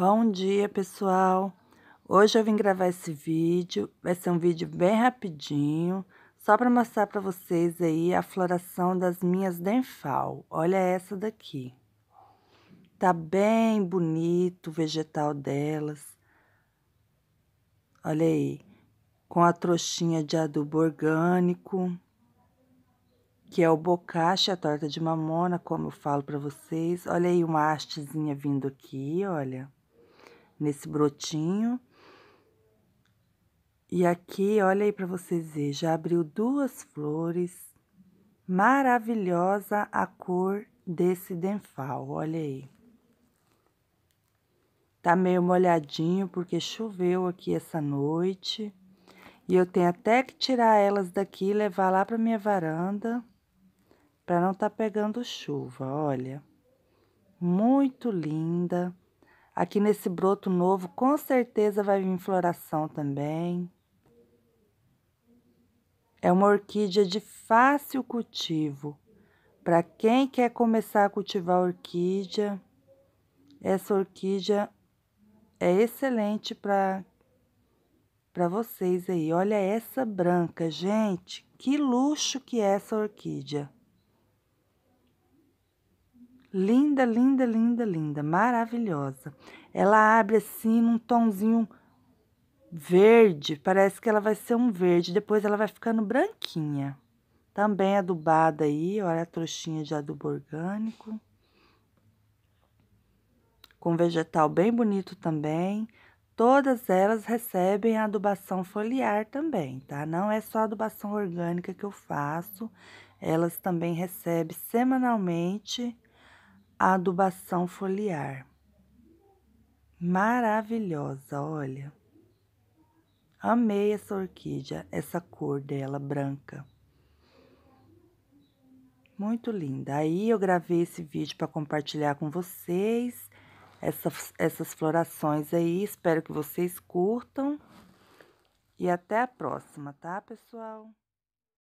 Bom dia pessoal, hoje eu vim gravar esse vídeo, vai ser um vídeo bem rapidinho, só para mostrar para vocês aí a floração das minhas denfal, olha essa daqui. Tá bem bonito o vegetal delas, olha aí, com a trouxinha de adubo orgânico, que é o bocache, a torta de mamona, como eu falo para vocês. Olha aí uma hastezinha vindo aqui, olha nesse brotinho. E aqui, olha aí para vocês verem, já abriu duas flores. Maravilhosa a cor desse denfal, olha aí. Tá meio molhadinho porque choveu aqui essa noite. E eu tenho até que tirar elas daqui e levar lá para minha varanda para não tá pegando chuva, olha. Muito linda. Aqui nesse broto novo, com certeza vai vir floração também. É uma orquídea de fácil cultivo. Para quem quer começar a cultivar orquídea, essa orquídea é excelente para para vocês aí. Olha essa branca, gente, que luxo que é essa orquídea. Linda, linda, linda, linda, maravilhosa. Ela abre assim num tomzinho verde, parece que ela vai ser um verde, depois ela vai ficando branquinha. Também é adubada aí, olha a trouxinha de adubo orgânico. Com vegetal bem bonito também. Todas elas recebem adubação foliar também, tá? Não é só adubação orgânica que eu faço. Elas também recebem semanalmente a adubação foliar. Maravilhosa, olha. Amei essa orquídea, essa cor dela branca. Muito linda. Aí eu gravei esse vídeo para compartilhar com vocês essas, essas florações aí. Espero que vocês curtam. E até a próxima, tá, pessoal?